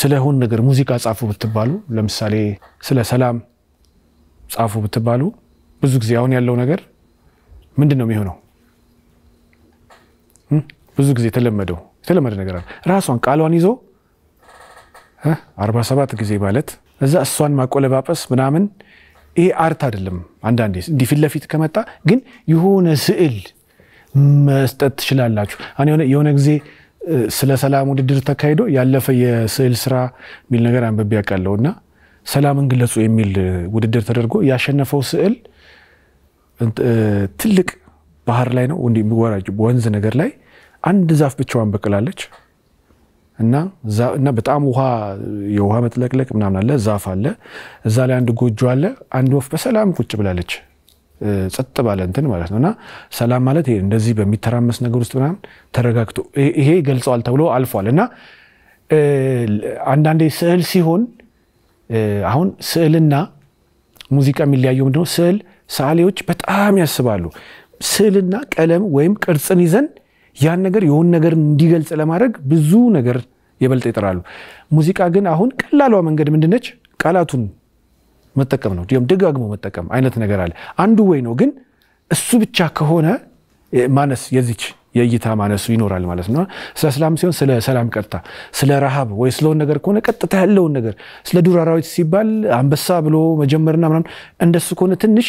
ስለሆን ነገር ሙዚቃ ጻፉ ብትባሉ፣ ለምሳሌ ስለ ሰላም ጻፉ ብትባሉ፣ ብዙ ጊዜ አሁን ያለው ነገር ምንድን ነው የሚሆነው? ብዙ ጊዜ የተለመደው የተለመደ ነገር አለ። ራሷን ቃሏን ይዞ አርባ ሰባት ጊዜ ማለት እዛ እሷን ማቆለባበስ ምናምን ይሄ አርት አይደለም። አንዳንዴ እንዲህ ፊት ለፊት ከመጣ ግን የሆነ ስዕል መስጠት ትችላላችሁ። የሆነ ጊዜ ስለ ሰላም ውድድር ተካሂዶ ያለፈ የስዕል ስራ የሚል ነገር አንብቤ ያውቃለሁ እና ሰላምን ግለጹ የሚል ውድድር ተደርጎ ያሸነፈው ስዕል ትልቅ ባህር ላይ ነው እንዲህ የሚወራጅ ወንዝ ነገር ላይ አንድ ዛፍ ብቻዋን በቅላለች እና እና በጣም ውሃ የውሃ መጥለቅለቅ ምናምን አለ ዛፍ አለ እዛ ላይ አንድ ጎጆ አለ አንድ ወፍ በሰላም ቁጭ ብላለች ጸጥ ባለ እንትን ማለት ነው እና ሰላም ማለት እንደዚህ በሚተራመስ ነገር ውስጥ ምናምን ተረጋግቶ ይሄ ገልጸዋል ተብሎ አልፏል። እና አንዳንዴ ስዕል ሲሆን አሁን ስዕልና ሙዚቃ የሚለያየው ነው ስዕል ሰዓሊዎች በጣም ያስባሉ። ስዕልና ቀለም ወይም ቅርጽን ይዘን ያን ነገር የሆን ነገር እንዲገልጽ ለማድረግ ብዙ ነገር የበልጥ ይጥራሉ። ሙዚቃ ግን አሁን ቀላሏ መንገድ ምንድነች? ቃላቱን መጠቀም ነው። እንዲሁም ደጋግሞ መጠቀም አይነት ነገር አለ። አንዱ ወይ ነው። ግን እሱ ብቻ ከሆነ ማነስ የዚች የእይታ ማነሱ ይኖራል ማለት ነው። ስለ ሰላም ሲሆን ስለ ሰላም ቀጥታ፣ ስለ ረሃብ ወይ ስለሆን ነገር ከሆነ ቀጥታ ያለውን ነገር፣ ስለ ዱር አራዊት ሲባል አንበሳ ብሎ መጀመርና ምናምን እንደሱ ከሆነ ትንሽ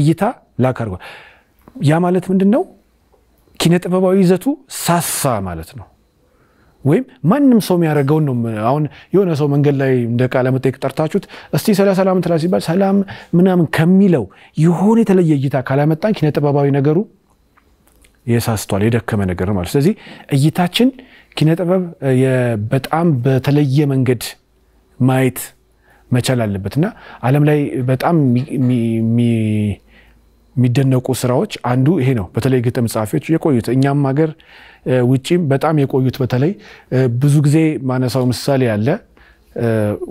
እይታ ላክ ያ ማለት ምንድን ነው? ኪነ ጥበባዊ ይዘቱ ሳሳ ማለት ነው። ወይም ማንም ሰው የሚያደርገውን ነው። አሁን የሆነ ሰው መንገድ ላይ እንደ ቃለ መጠይቅ ጠርታችሁት እስቲ ስለ ሰላም ትላ ሲባል ሰላም ምናምን ከሚለው የሆነ የተለየ እይታ ካላመጣን ኪነ ጥበባዊ ነገሩ የሳስቷል፣ የደከመ ነገር ማለት። ስለዚህ እይታችን ኪነ ጥበብ በጣም በተለየ መንገድ ማየት መቻል አለበት እና ዓለም ላይ በጣም የሚደነቁ ስራዎች አንዱ ይሄ ነው። በተለይ ግጥም ጸሐፊዎች የቆዩት እኛም ሀገር ውጪም በጣም የቆዩት በተለይ ብዙ ጊዜ ማነሳው ምሳሌ ያለ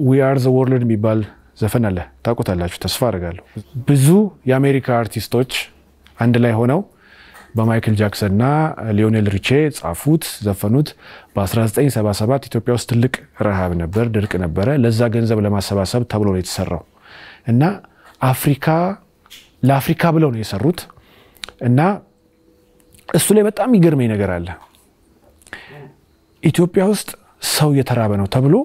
ዊ አር ዘ ወርልድ የሚባል ዘፈን አለ። ታውቁታላችሁ ተስፋ አደርጋለሁ። ብዙ የአሜሪካ አርቲስቶች አንድ ላይ ሆነው በማይክል ጃክሰን እና ሊዮኔል ሪቼ ጻፉት፣ ዘፈኑት። በ1977 ኢትዮጵያ ውስጥ ትልቅ ረሃብ ነበር፣ ድርቅ ነበረ። ለዛ ገንዘብ ለማሰባሰብ ተብሎ ነው የተሰራው እና አፍሪካ ለአፍሪካ ብለው ነው የሰሩት እና እሱ ላይ በጣም ይገርመኝ ነገር አለ። ኢትዮጵያ ውስጥ ሰው እየተራበ ነው ተብሎ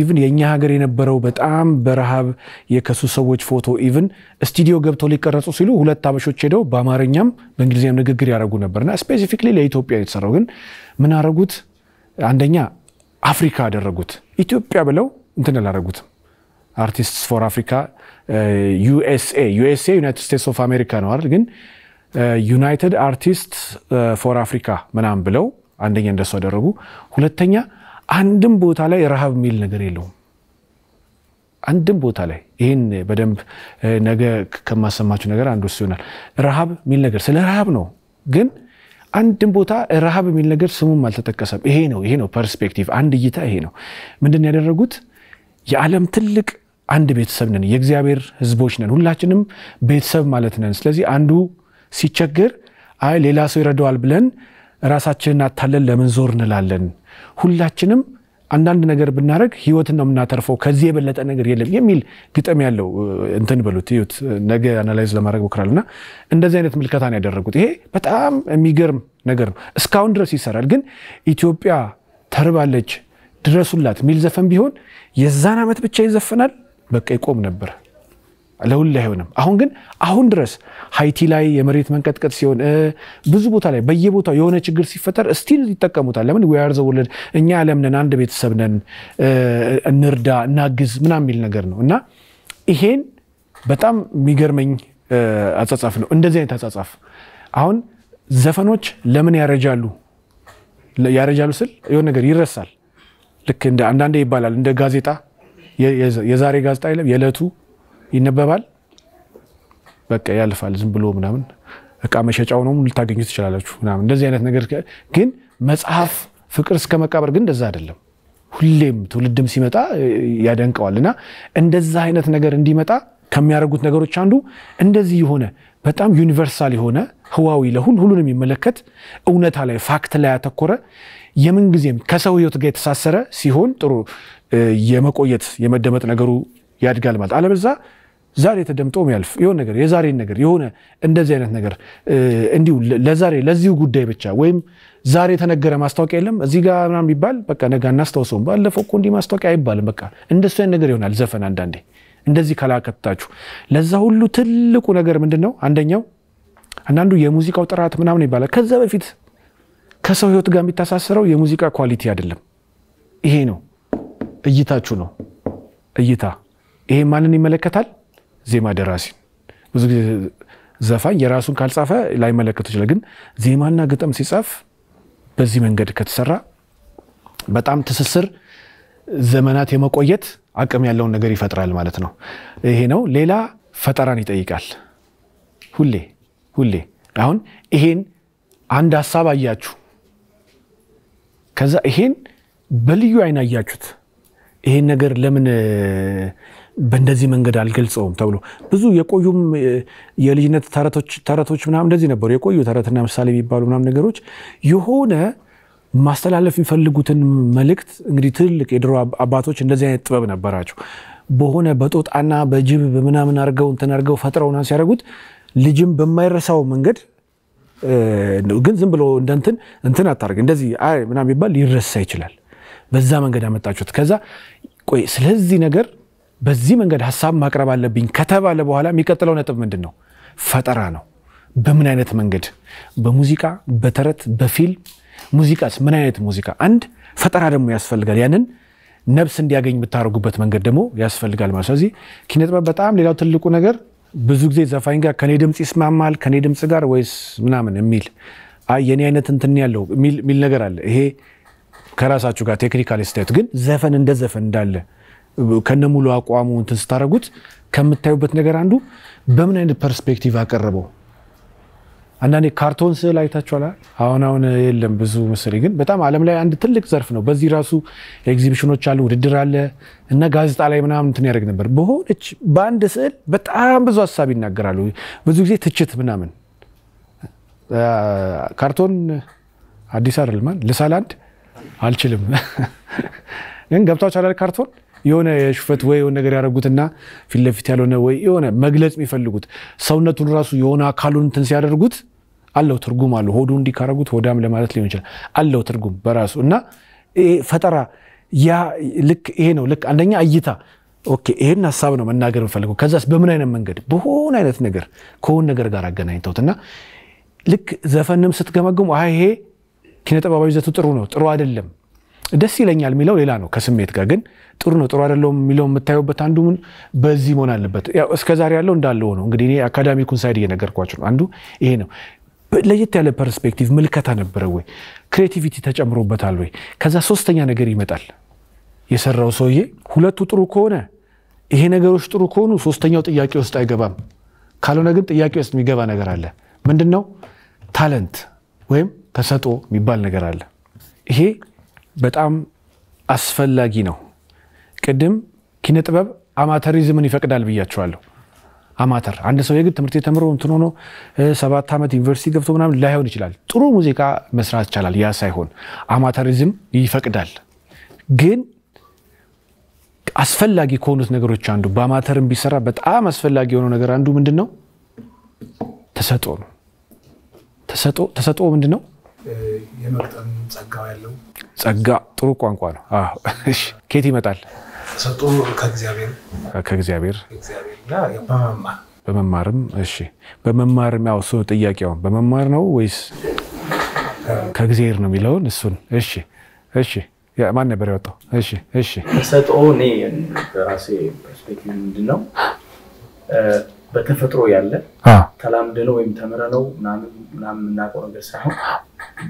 ኢቭን የእኛ ሀገር የነበረው በጣም በረሃብ የከሱ ሰዎች ፎቶ ኢቭን ስቱዲዮ ገብተው ሊቀረጹ ሲሉ ሁለት አበሾች ሄደው በአማርኛም በእንግሊዝኛም ንግግር ያደረጉ ነበርና ስፔሲፊክሊ ለኢትዮጵያ የተሰራው ግን ምን አደረጉት? አንደኛ አፍሪካ አደረጉት። ኢትዮጵያ ብለው እንትን አላደረጉትም። አርቲስትስ ፎር አፍሪካ ዩኤስኤ ዩኤስኤ ዩናይትድ ስቴትስ ኦፍ አሜሪካ ነው አይደል? ግን ዩናይትድ አርቲስት ፎር አፍሪካ ምናምን ብለው አንደኛ እንደሱ አደረጉ። ሁለተኛ አንድም ቦታ ላይ ረሃብ የሚል ነገር የለውም። አንድም ቦታ ላይ ይህን በደንብ uh, ነገ ከማሰማችሁ ነገር አንዱ እሱ ይሆናል። ረሃብ የሚል ነገር ስለ ረሃብ ነው፣ ግን አንድም ቦታ ረሃብ የሚል ነገር ስሙም አልተጠቀሰም። ይሄ ነው ይሄ ነው ፐርስፔክቲቭ፣ አንድ እይታ ይሄ ነው። ምንድን ያደረጉት የዓለም ትልቅ አንድ ቤተሰብ ነን፣ የእግዚአብሔር ህዝቦች ነን፣ ሁላችንም ቤተሰብ ማለት ነን። ስለዚህ አንዱ ሲቸግር አይ ሌላ ሰው ይረዳዋል ብለን ራሳችንን አታለን ለምን ዞር እንላለን? ሁላችንም አንዳንድ ነገር ብናደረግ ህይወትን ነው የምናተርፈው፣ ከዚህ የበለጠ ነገር የለም የሚል ግጥም ያለው እንትን በሉት ህይወት ነገ አናላይዝ ለማድረግ ሞክራል እና እንደዚህ አይነት ምልከታ ነው ያደረጉት። ይሄ በጣም የሚገርም ነገር ነው። እስካሁን ድረስ ይሰራል። ግን ኢትዮጵያ ተርባለች ድረሱላት የሚል ዘፈን ቢሆን የዛን ዓመት ብቻ ይዘፈናል፣ በቃ ይቆም ነበር። ለሁሉ አይሆንም። አሁን ግን አሁን ድረስ ሀይቲ ላይ የመሬት መንቀጥቀጥ ሲሆን ብዙ ቦታ ላይ በየቦታው የሆነ ችግር ሲፈጠር ስቲል ይጠቀሙታል። ለምን ዊያር ዘወለድ እኛ ያለምነን አንድ ቤተሰብ ነን፣ እንርዳ፣ እናግዝ ምናምን የሚል ነገር ነው እና ይሄን በጣም የሚገርመኝ አጻጻፍ ነው። እንደዚህ አይነት አጻጻፍ አሁን ዘፈኖች ለምን ያረጃሉ? ያረጃሉ ስል የሆነ ነገር ይረሳል። ልክ እንደ አንዳንዴ ይባላል እንደ ጋዜጣ የዛሬ ጋዜጣ የለም የዕለቱ ይነበባል። በቃ ያልፋል። ዝም ብሎ ምናምን እቃ መሸጫው ነው ልታገኙ ትችላላችሁ ምናምን እንደዚህ አይነት ነገር ግን መጽሐፍ ፍቅር እስከ መቃብር ግን እንደዛ አይደለም። ሁሌም ትውልድም ሲመጣ ያደንቀዋል እና እንደዛ አይነት ነገር እንዲመጣ ከሚያደርጉት ነገሮች አንዱ እንደዚህ የሆነ በጣም ዩኒቨርሳል የሆነ ህዋዊ ለሁሉ ሁሉን የሚመለከት እውነታ ላይ ፋክት ላይ ያተኮረ የምንጊዜም ከሰው ህይወት ጋር የተሳሰረ ሲሆን ጥሩ የመቆየት የመደመጥ ነገሩ ያድጋል ማለት አለበዛ ዛሬ ተደምጦ ያልፍ የሆነ ነገር የዛሬን ነገር የሆነ እንደዚህ አይነት ነገር እንዲሁ ለዛሬ ለዚሁ ጉዳይ ብቻ ወይም ዛሬ የተነገረ ማስታወቂያ የለም እዚህ ጋር ምናምን ቢባል በቃ ነገ እናስታውሰውም። ባለፈው እኮ እንዲህ ማስታወቂያ አይባልም። በቃ እንደሱ አይነት ነገር ይሆናል ዘፈን አንዳንዴ እንደዚህ ከላከታችሁ ለዛ ሁሉ ትልቁ ነገር ምንድን ነው? አንደኛው አንዳንዱ የሙዚቃው ጥራት ምናምን ይባላል። ከዛ በፊት ከሰው ህይወት ጋር የሚተሳሰረው የሙዚቃ ኳሊቲ አይደለም። ይሄ ነው እይታችሁ ነው እይታ ይሄ ማንን ይመለከታል? ዜማ ደራሲን። ብዙ ጊዜ ዘፋኝ የራሱን ካልጻፈ ላይመለከቱ ይችላል። ግን ዜማና ግጥም ሲጻፍ በዚህ መንገድ ከተሰራ በጣም ትስስር ዘመናት የመቆየት አቅም ያለውን ነገር ይፈጥራል ማለት ነው። ይሄ ነው። ሌላ ፈጠራን ይጠይቃል። ሁሌ ሁሌ አሁን ይሄን አንድ ሀሳብ አያችሁ፣ ከዛ ይሄን በልዩ አይን አያችሁት። ይሄን ነገር ለምን በእንደዚህ መንገድ አልገልጸውም ተብሎ ብዙ የቆዩም የልጅነት ተረቶች ምናምን እንደዚህ ነበሩ። የቆዩ ተረትና ምሳሌ የሚባሉ ምናምን ነገሮች የሆነ ማስተላለፍ የሚፈልጉትን መልእክት እንግዲህ ትልቅ የድሮ አባቶች እንደዚህ አይነት ጥበብ ነበራቸው። በሆነ በጦጣና በጅብ በምናምን አርገው እንትን አርገው ፈጥረውና ሲያደርጉት ልጅም በማይረሳው መንገድ ግን ዝም ብሎ እንደንትን እንትን አታርግ እንደዚህ ምናምን ይባል ሊረሳ ይችላል። በዛ መንገድ ያመጣችሁት ከዛ ቆይ ስለዚህ ነገር በዚህ መንገድ ሀሳብ ማቅረብ አለብኝ ከተባለ በኋላ የሚቀጥለው ነጥብ ምንድን ነው? ፈጠራ ነው። በምን አይነት መንገድ? በሙዚቃ፣ በተረት፣ በፊልም። ሙዚቃስ ምን አይነት ሙዚቃ? አንድ ፈጠራ ደግሞ ያስፈልጋል። ያንን ነብስ እንዲያገኝ የምታደርጉበት መንገድ ደግሞ ያስፈልጋል ማለት። ስለዚህ ኪነጥበብ በጣም ሌላው ትልቁ ነገር ብዙ ጊዜ ዘፋኝ ጋር ከኔ ድምፅ ይስማማል ከኔ ድምፅ ጋር ወይስ ምናምን የሚል የኔ አይነት እንትን ያለው የሚል ነገር አለ። ይሄ ከራሳችሁ ጋር ቴክኒካል ስታዩት፣ ግን ዘፈን እንደ ዘፈን እንዳለ ከነሙሉ አቋሙ እንትን ስታደረጉት ከምታዩበት ነገር አንዱ በምን አይነት ፐርስፔክቲቭ አቀረበው። አንዳንዴ ካርቶን ስዕል አይታችኋል። አሁን አሁን የለም ብዙ ምስል ግን በጣም ዓለም ላይ አንድ ትልቅ ዘርፍ ነው። በዚህ ራሱ ኤግዚቢሽኖች አሉ፣ ውድድር አለ እና ጋዜጣ ላይ ምናምን እንትን ያደርግ ነበር። በሆነች በአንድ ስዕል በጣም ብዙ ሀሳብ ይናገራሉ። ብዙ ጊዜ ትችት ምናምን። ካርቶን አዲስ አይደለም ልሳላንድ አልችልም፣ ግን ገብታችኋል ካርቶን የሆነ የሽፈት ወይ የሆነ ነገር ያደረጉትና ፊት ለፊት ያልሆነ ወይ የሆነ መግለጽ የሚፈልጉት ሰውነቱን ራሱ የሆነ አካሉን እንትን ሲያደርጉት አለው ትርጉም አለው። ሆዱ እንዲህ ካረጉት ሆዳም ለማለት ሊሆን ይችላል። አለው ትርጉም በራሱ እና ፈጠራ ያ ልክ ይሄ ነው። ልክ አንደኛ እይታ ኦኬ፣ ይህን ሀሳብ ነው መናገር የምፈልገው። ከዛስ በምን አይነት መንገድ በሆነ አይነት ነገር ከሆነ ነገር ጋር አገናኝተውት እና ልክ ዘፈንም ስትገመግሙ ይሄ ኪነጠባባዊ ይዘቱ ጥሩ ነው ጥሩ አይደለም ደስ ይለኛል የሚለው ሌላ ነው ከስሜት ጋር ግን ጥሩ ነው ጥሩ አይደለውም የሚለው የምታየበት አንዱ ምን በዚህ መሆን አለበት እስከዛሬ ያለው እንዳለው ነው እንግዲህ እኔ አካዳሚኩን ሳይድ እየነገርኳቸው ነው አንዱ ይሄ ነው ለየት ያለ ፐርስፔክቲቭ ምልከታ ነበረ ወይ ክሬቲቪቲ ተጨምሮበታል ወይ ከዛ ሶስተኛ ነገር ይመጣል የሰራው ሰውዬ ሁለቱ ጥሩ ከሆነ ይሄ ነገሮች ጥሩ ከሆኑ ሶስተኛው ጥያቄ ውስጥ አይገባም ካልሆነ ግን ጥያቄ ውስጥ የሚገባ ነገር አለ ምንድን ነው ታለንት ወይም ተሰጦ የሚባል ነገር አለ ይሄ በጣም አስፈላጊ ነው። ቅድም ኪነ ጥበብ አማተሪዝምን ይፈቅዳል ብያቸዋለሁ። አማተር አንድ ሰው የግድ ትምህርት የተምሮ እንትን ሆኖ ሰባት ዓመት ዩኒቨርሲቲ ገብቶ ምናምን ላይሆን ይችላል። ጥሩ ሙዚቃ መስራት ይቻላል። ያ ሳይሆን አማተሪዝም ይፈቅዳል። ግን አስፈላጊ ከሆኑት ነገሮች አንዱ በአማተርም ቢሰራ በጣም አስፈላጊ የሆነው ነገር አንዱ ምንድን ነው? ተሰጦ ነው። ተሰጦ ምንድን ነው? የመቅጠም ጸጋ ያለው ጸጋ ጥሩ ቋንቋ ነው። ኬት ይመጣል? ተሰጦ ከእግዚአብሔር ከእግዚአብሔር በመማርም እሺ፣ በመማርም ያው እሱ ጥያቄውን በመማር ነው ወይስ ከእግዚአብሔር ነው የሚለውን እሱን። እሺ፣ እሺ፣ ማን ነበር ያወጣው? እሺ፣ እሺ። ሰጦ እኔ በራሴ ፐርስፔክቲቭ ምንድን ነው በተፈጥሮ ያለ ተላምደ ነው ወይም ተምረ ነው ምናምን ምናምን የምናውቀው ነገር ሳይሆን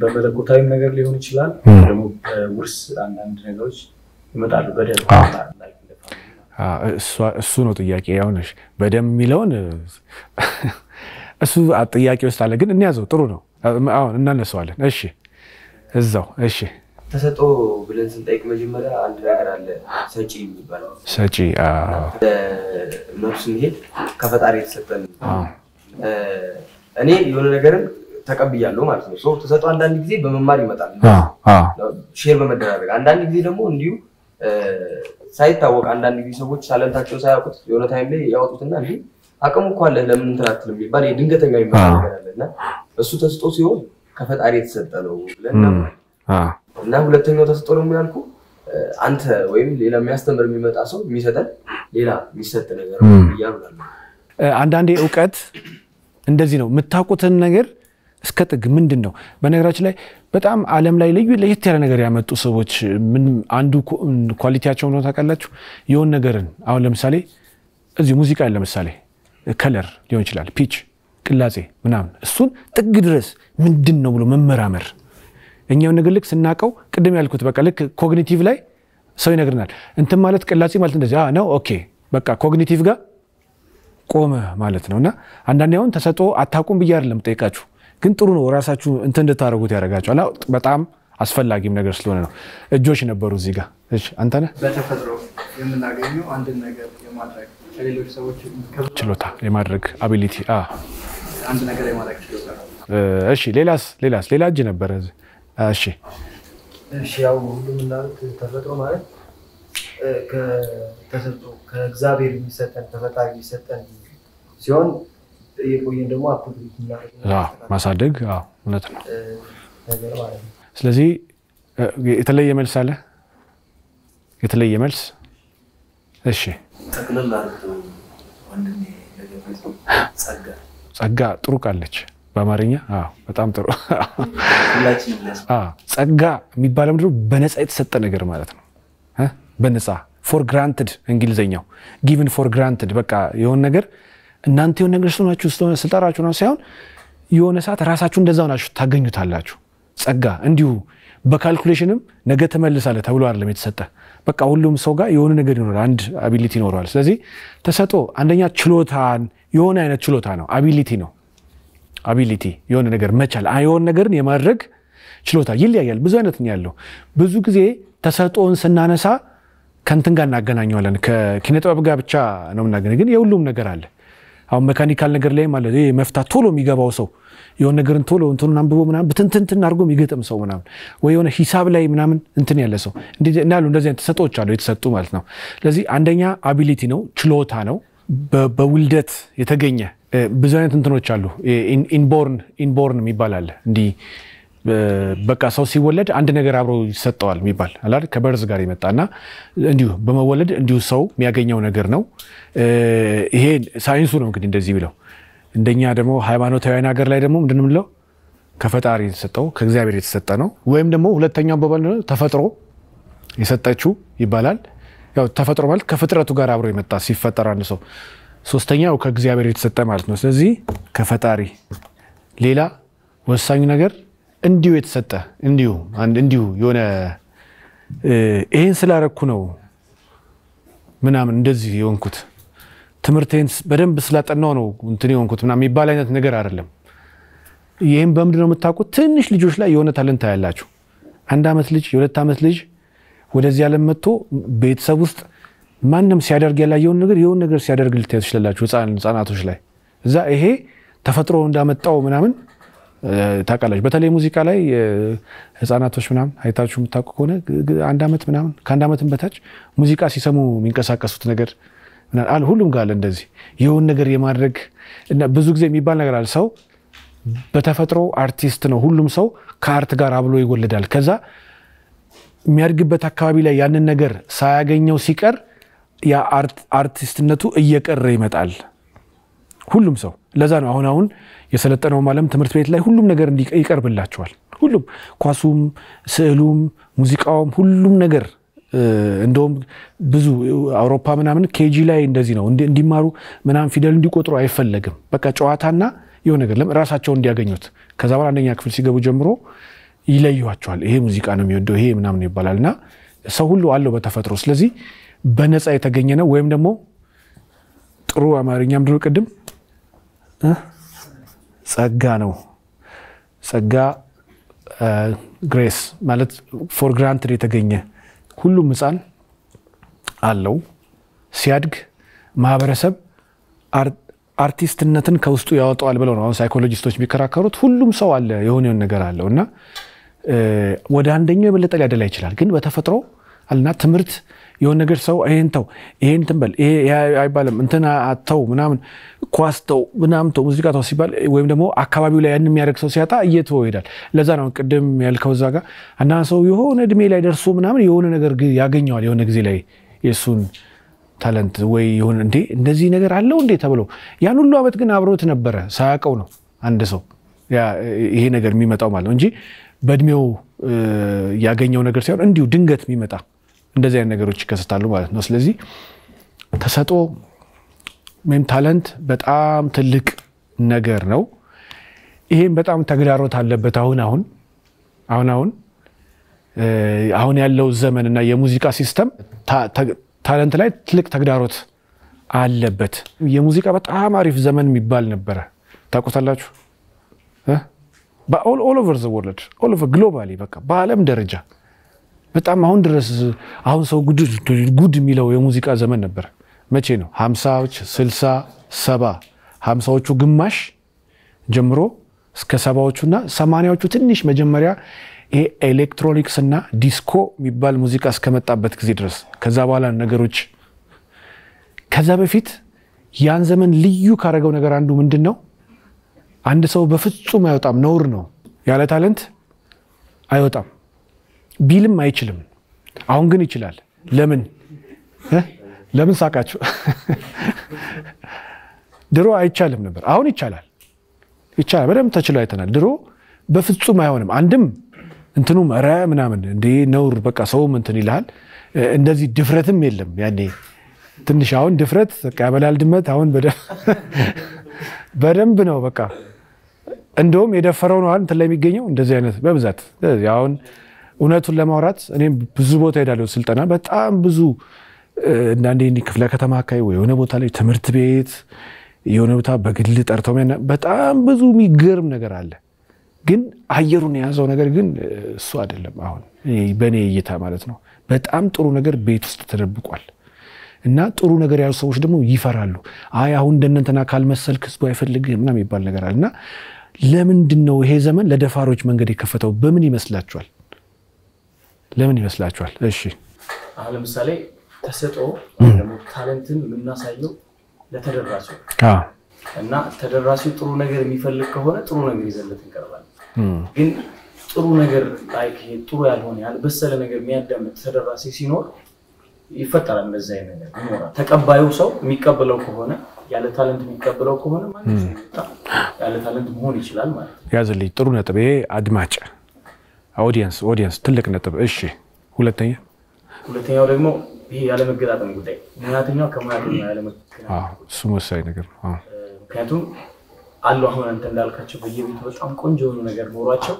በመለኮታዊ ነገር ሊሆን ይችላል። ደግሞ ውርስ አንዳንድ ነገሮች ይመጣሉ በደም እሱ ነው ጥያቄ ያውነሽ በደም የሚለውን እሱ ጥያቄ ውስጥ አለ፣ ግን እንያዘው ጥሩ ነው። አሁን እናነሰዋለን። እሺ እዛው እሺ ተሰጦ ብለን ስንጠይቅ መጀመሪያ አንድ ነገር አለ፣ ሰጪ የሚባለው ሰጪ እምነቱ ስንሄድ ከፈጣሪ የተሰጠን እኔ የሆነ ነገርን ተቀብያለሁ ማለት ነው። ሰው ተሰጥኦ አንዳንድ ጊዜ በመማር ይመጣል ሼር በመደራረግ አንዳንድ ጊዜ ደግሞ እንዲሁ ሳይታወቅ አንዳንድ ጊዜ ሰዎች ታለንታቸውን ሳያውቁት የሆነ ታይም ላይ ያወጡትና እንዲህ አቅሙ እኮ አለ ለምን እንትን አትልም የሚባል ድንገተኛ የሚባል እሱ ተስጦ ሲሆን ከፈጣሪ የተሰጠ ነው እና ሁለተኛው ተሰጦ ደግሞ ያልኩ አንተ ወይም ሌላ የሚያስተምር የሚመጣ ሰው የሚሰጠን ሌላ የሚሰጥ ነገር እያሉ አንዳንዴ እውቀት እንደዚህ ነው የምታውቁትን ነገር እስከ ጥግ ምንድን ነው? በነገራችን ላይ በጣም ዓለም ላይ ልዩ ለየት ያለ ነገር ያመጡ ሰዎች አንዱ ኳሊቲያቸው ነው ታውቃላችሁ፣ የሆን ነገርን አሁን ለምሳሌ እዚህ ሙዚቃ ለምሳሌ ከለር ሊሆን ይችላል፣ ፒች፣ ቅላጼ ምናምን፣ እሱን ጥግ ድረስ ምንድን ነው ብሎ መመራመር። እኛው ነገር ልክ ስናቀው ቅድም ያልኩት በቃ ልክ ኮግኒቲቭ ላይ ሰው ይነግርናል። እንትን ማለት ቅላጼ ማለት እንደዚህ ነው። ኦኬ በቃ ኮግኒቲቭ ጋር ቆመ ማለት ነው። እና አንዳንዴ አሁን ተሰጥኦ አታውቁም ብዬ አይደለም ጠይቃችሁ ግን ጥሩ ነው ራሳችሁ እንትን እንድታደርጉት ያደርጋቸዋል። በጣም አስፈላጊም ነገር ስለሆነ ነው። እጆች ነበሩ እዚህ ጋር አንተ ነህ። በተፈጥሮ የምናገኘው አንድን ነገር የማድረግ ከሌሎች ሰዎች ችሎታ የማድረግ አቢሊቲ አንድ ነገር የማድረግ ችሎታ። እሺ፣ ሌላስ ሌላስ ሌላ እጅ ነበረ። እሺ፣ እሺ፣ ያው ሁሉም እንዳሉት ተፈጥሮ ማለት ከተሰጡ ከእግዚአብሔር የሚሰጠን ተፈጣሪ የሚሰጠን ሲሆን የቆየን ደግሞ ማሳደግ እውነት ነው። ስለዚህ የተለየ መልስ አለ የተለየ መልስ። እሺ ጸጋ ጥሩ ቃለች በአማርኛ በጣም ጥሩ ጸጋ የሚባለው ምድ በነፃ የተሰጠ ነገር ማለት ነው። በነፃ ፎር ግራንትድ እንግሊዝኛው ጊቭን ፎር ግራንትድ በቃ የሆን ነገር እናንተ የሆነ ነገር ስለሆናችሁ ስልጠራችሁ ነው ሳይሆን የሆነ ሰዓት ራሳችሁ እንደዛው ናችሁ ታገኙታላችሁ። ጸጋ እንዲሁ በካልኩሌሽንም ነገ ትመልሳለህ ተብሎ አይደለም የተሰጠ። በቃ ሁሉም ሰው ጋር የሆነ ነገር ይኖራል፣ አንድ አቢሊቲ ይኖረዋል። ስለዚህ ተሰጦ አንደኛ ችሎታን የሆነ አይነት ችሎታ ነው፣ አቢሊቲ ነው። አቢሊቲ የሆነ ነገር መቻል፣ የሆነ ነገርን የማድረግ ችሎታ ይለያያል። ብዙ አይነት ያለው። ብዙ ጊዜ ተሰጦን ስናነሳ ከንትን ጋር እናገናኘዋለን። ከኪነጥበብ ጋር ብቻ ነው ምናገኘ፣ ግን የሁሉም ነገር አለ። አሁን መካኒካል ነገር ላይ ማለት ይሄ መፍታት ቶሎ የሚገባው ሰው የሆነ ነገርን ቶሎ እንትኑን አንብቦ ምናምን ብትንትንትን አድርጎ የሚገጥም ሰው ምናምን ወይ የሆነ ሂሳብ ላይ ምናምን እንትን ያለ ሰው እንዳሉ እንደዚህ አይነት ተሰጦች አሉ የተሰጡ ማለት ነው። ስለዚህ አንደኛ አቢሊቲ ነው ችሎታ ነው በውልደት የተገኘ ብዙ አይነት እንትኖች አሉ። ኢንቦርን ኢንቦርን የሚባል አለ እንዲህ በቃ ሰው ሲወለድ አንድ ነገር አብሮ ይሰጠዋል የሚባል አላል ከበርዝ ጋር የመጣና እንዲሁ በመወለድ እንዲሁ ሰው የሚያገኘው ነገር ነው። ይሄ ሳይንሱ ነው እንግዲህ እንደዚህ ብለው። እንደኛ ደግሞ ሃይማኖታዊያን ሀገር ላይ ደግሞ ምንድን ምለው ከፈጣሪ የተሰጠው ከእግዚአብሔር የተሰጠ ነው። ወይም ደግሞ ሁለተኛው በባል ተፈጥሮ የሰጠችው ይባላል። ያው ተፈጥሮ ማለት ከፍጥረቱ ጋር አብሮ የመጣ ሲፈጠር አንድ ሰው፣ ሶስተኛው ከእግዚአብሔር የተሰጠ ማለት ነው። ስለዚህ ከፈጣሪ ሌላ ወሳኙ ነገር እንዲሁ የተሰጠ እንዲሁ አንድ እንዲሁ የሆነ ይህን ስላረኩ ነው ምናምን እንደዚህ የሆንኩት ትምህርቴን በደንብ ስላጠናው ነው እንትን የሆንኩት ምናምን የሚባል አይነት ነገር አይደለም። ይህም በምንድን ነው የምታውቁት? ትንሽ ልጆች ላይ የሆነ ታለንት ያላችሁ አንድ ዓመት ልጅ የሁለት ዓመት ልጅ ወደዚህ ዓለም መጥቶ ቤተሰብ ውስጥ ማንም ሲያደርግ ያላየውን ነገር የሆን ነገር ሲያደርግ ልታዩ ትችላላችሁ፣ ህጻናቶች ላይ እዛ ይሄ ተፈጥሮ እንዳመጣው ምናምን ታውቃለች። በተለይ ሙዚቃ ላይ ህፃናቶች ምናምን አይታችሁ የምታውቁ ከሆነ አንድ ዓመት ምናምን ከአንድ ዓመትም በታች ሙዚቃ ሲሰሙ የሚንቀሳቀሱት ነገር ሁሉም ጋር እንደዚህ የሆን ነገር የማድረግ እና ብዙ ጊዜ የሚባል ነገር አለ። ሰው በተፈጥሮ አርቲስት ነው። ሁሉም ሰው ከአርት ጋር አብሎ ይወለዳል። ከዛ የሚያድግበት አካባቢ ላይ ያንን ነገር ሳያገኘው ሲቀር ያ አርቲስትነቱ እየቀረ ይመጣል። ሁሉም ሰው ለዛ ነው አሁን አሁን የሰለጠነውም ዓለም ትምህርት ቤት ላይ ሁሉም ነገር ይቀርብላቸዋል። ሁሉም ኳሱም፣ ስዕሉም፣ ሙዚቃውም ሁሉም ነገር እንደውም ብዙ አውሮፓ ምናምን ኬጂ ላይ እንደዚህ ነው እንዲማሩ ምናምን ፊደል እንዲቆጥሩ አይፈለግም። በቃ ጨዋታና የሆነ ነገር ራሳቸውን እንዲያገኙት ከዛ በኋላ አንደኛ ክፍል ሲገቡ ጀምሮ ይለዩቸዋል ይሄ ሙዚቃ ነው የሚወደው ይሄ ምናምን ይባላል። እና ሰው ሁሉ አለው በተፈጥሮ። ስለዚህ በነፃ የተገኘ ነው ወይም ደግሞ ጥሩ አማርኛ ድሮ ቅድም ጸጋ ነው። ጸጋ ግሬስ ማለት ፎር ግራንትድ የተገኘ ሁሉም ህፃን አለው። ሲያድግ ማህበረሰብ አርቲስትነትን ከውስጡ ያወጣዋል ብለው ነው አሁን ሳይኮሎጂስቶች የሚከራከሩት። ሁሉም ሰው አለ የሆነውን ነገር አለው እና ወደ አንደኛው የበለጠ ሊያደላ ይችላል፣ ግን በተፈጥሮ አልና ትምህርት የሆነ ነገር ሰው ይሄን ተው ይሄን ትንበል ይሄ አይባልም እንትን አተው ምናምን ኳስ ተው ምናምን ተው ሙዚቃ ተው ሲባል ወይም ደግሞ አካባቢው ላይ ያን የሚያደርግ ሰው ሲያጣ እየተወ ይሄዳል። ለዛ ነው ቅድም ያልከው እዛ ጋር እና ሰው የሆነ እድሜ ላይ ደርሶ ምናምን የሆነ ነገር ያገኘዋል የሆነ ጊዜ ላይ የእሱን ታለንት ወይ ይሁን እንዴ እንደዚህ ነገር አለው እንዴ ተብሎ ያን ሁሉ ዓመት ግን አብሮት ነበረ። ሳያውቀው ነው አንድ ሰው ይሄ ነገር የሚመጣው ማለት ነው እንጂ በእድሜው ያገኘው ነገር ሳይሆን እንዲሁ ድንገት የሚመጣ እንደዚህ አይነት ነገሮች ይከሰታሉ ማለት ነው። ስለዚህ ተሰጦ ወይም ታለንት በጣም ትልቅ ነገር ነው። ይሄም በጣም ተግዳሮት አለበት። አሁን አሁን አሁን አሁን አሁን ያለው ዘመን እና የሙዚቃ ሲስተም ታለንት ላይ ትልቅ ተግዳሮት አለበት። የሙዚቃ በጣም አሪፍ ዘመን የሚባል ነበረ። ታውቁታላችሁ ኦል ኦቨር ዘ ወርልድ ኦል ኦቨር ግሎባሊ በቃ በዓለም ደረጃ በጣም አሁን ድረስ አሁን ሰው ጉድ የሚለው የሙዚቃ ዘመን ነበር። መቼ ነው? ሀምሳዎች ስልሳ ሰባ ሀምሳዎቹ ግማሽ ጀምሮ እስከ ሰባዎቹ እና ሰማኒያዎቹ ትንሽ መጀመሪያ ይሄ ኤሌክትሮኒክስ እና ዲስኮ የሚባል ሙዚቃ እስከመጣበት ጊዜ ድረስ ከዛ በኋላ ነገሮች ከዛ በፊት ያን ዘመን ልዩ ካደረገው ነገር አንዱ ምንድን ነው? አንድ ሰው በፍጹም አይወጣም፣ ነውር ነው። ያለ ታለንት አይወጣም። ቢልም አይችልም። አሁን ግን ይችላል። ለምን ለምን ሳቃችሁ? ድሮ አይቻልም ነበር፣ አሁን ይቻላል። ይቻላል፣ በደንብ ተችሎ አይተናል። ድሮ በፍጹም አይሆንም። አንድም እንትኑም ረ ምናምን እንደ ነውር በቃ ሰውም እንትን ይልሃል። እንደዚህ ድፍረትም የለም ያኔ ትንሽ አሁን ድፍረት ያበላል ድመት። አሁን በደንብ ነው በቃ እንደውም የደፈረው ነው እንትን ላይ የሚገኘው እንደዚህ አይነት በብዛት አሁን እውነቱን ለማውራት እኔም ብዙ ቦታ ሄዳለሁ ስልጠና በጣም ብዙ እንዳንዴ ክፍለ ከተማ አካባቢ የሆነ ቦታ ላይ ትምህርት ቤት የሆነ ቦታ በግል ጠርተው በጣም ብዙ የሚገርም ነገር አለ። ግን አየሩን የያዘው ነገር ግን እሱ አይደለም። አሁን በእኔ እይታ ማለት ነው። በጣም ጥሩ ነገር ቤት ውስጥ ተደብቋል እና ጥሩ ነገር ያሉ ሰዎች ደግሞ ይፈራሉ። አይ አሁን እንደነንተና ካልመሰልክ ህዝቡ አይፈልግህ ምናምን ይባል ነገር አለ እና ለምንድን ነው ይሄ ዘመን ለደፋሮች መንገድ የከፈተው? በምን ይመስላችኋል? ለምን ይመስላችኋል? እሺ አሁን ለምሳሌ ተሰጦ ታለንትን የምናሳየው ለተደራሲ እና ተደራሱ ጥሩ ነገር የሚፈልግ ከሆነ ጥሩ ነገር ይዘለት እንቀርባለን። ግን ጥሩ ነገር ላይክ ጥሩ ያልሆነ ያልበሰለ ነገር የሚያዳምጥ ተደራሲ ሲኖር ይፈጠራል። እንደዚህ አይነት ነገር ይኖራል። ተቀባዩ ሰው የሚቀበለው ከሆነ ያለ ታለንት የሚቀበለው ከሆነ ማለት ያለ ታለንት መሆን ይችላል ማለት ነው። ያዝልኝ ጥሩ ነጥቤ አድማጭ ኦዲየንስ ኦዲየንስ ትልቅ ነጥብ። እሺ ሁለተኛ ሁለተኛው ደግሞ ይሄ ያለመገጣጠም ጉዳይ ሙያተኛው ከሙያተኛ ያለመገጣጠም እሱም ወሳኝ ነገር ነው። ምክንያቱም አሉ አሁን አንተ እንዳልካቸው በየቤቱ በጣም ቆንጆ የሆኑ ነገር ኖሯቸው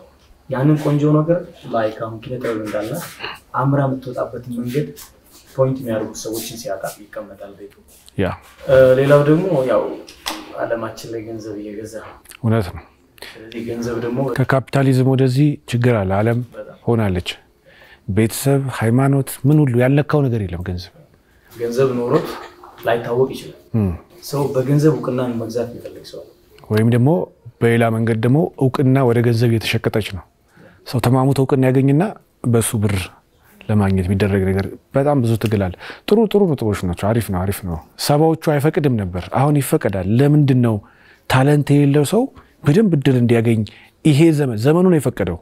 ያንን ቆንጆ ነገር ላይክ አሁን ኪነጥበብ እንዳለ አምራ የምትወጣበትን መንገድ ፖይንት የሚያደርጉ ሰዎችን ሲያጣ ይቀመጣል ቤቱ። ሌላው ደግሞ ያው አለማችን ላይ ገንዘብ እየገዛ እውነት ነው ገንዘብ ደግሞ ከካፒታሊዝም ወደዚህ ችግር አለ አለም ሆናለች። ቤተሰብ፣ ሃይማኖት፣ ምን ሁሉ ያልነካው ነገር የለም። ገንዘብ ገንዘብ ኖሮት ላይታወቅ ይችላል። ሰው በገንዘብ እውቅና መግዛት የሚፈልግ ሰው ወይም ደግሞ በሌላ መንገድ ደግሞ እውቅና ወደ ገንዘብ እየተሸቀጠች ነው። ሰው ተማሙት እውቅና ያገኝና በእሱ ብር ለማግኘት የሚደረግ ነገር በጣም ብዙ ትግል አለ። ጥሩ ጥሩ ነጥቦች ናቸው። አሪፍ ነው፣ አሪፍ ነው። ሰባዎቹ አይፈቅድም ነበር፣ አሁን ይፈቀዳል። ለምንድን ነው ታለንት የሌለው ሰው በደንብ እድል እንዲያገኝ ይሄ ዘመን ዘመኑ ነው የፈቀደው።